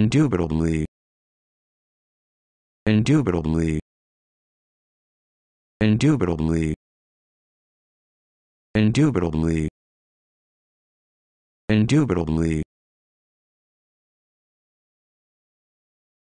Indubitably. Indubitably. Indubitably. Indubitably. Indubitably.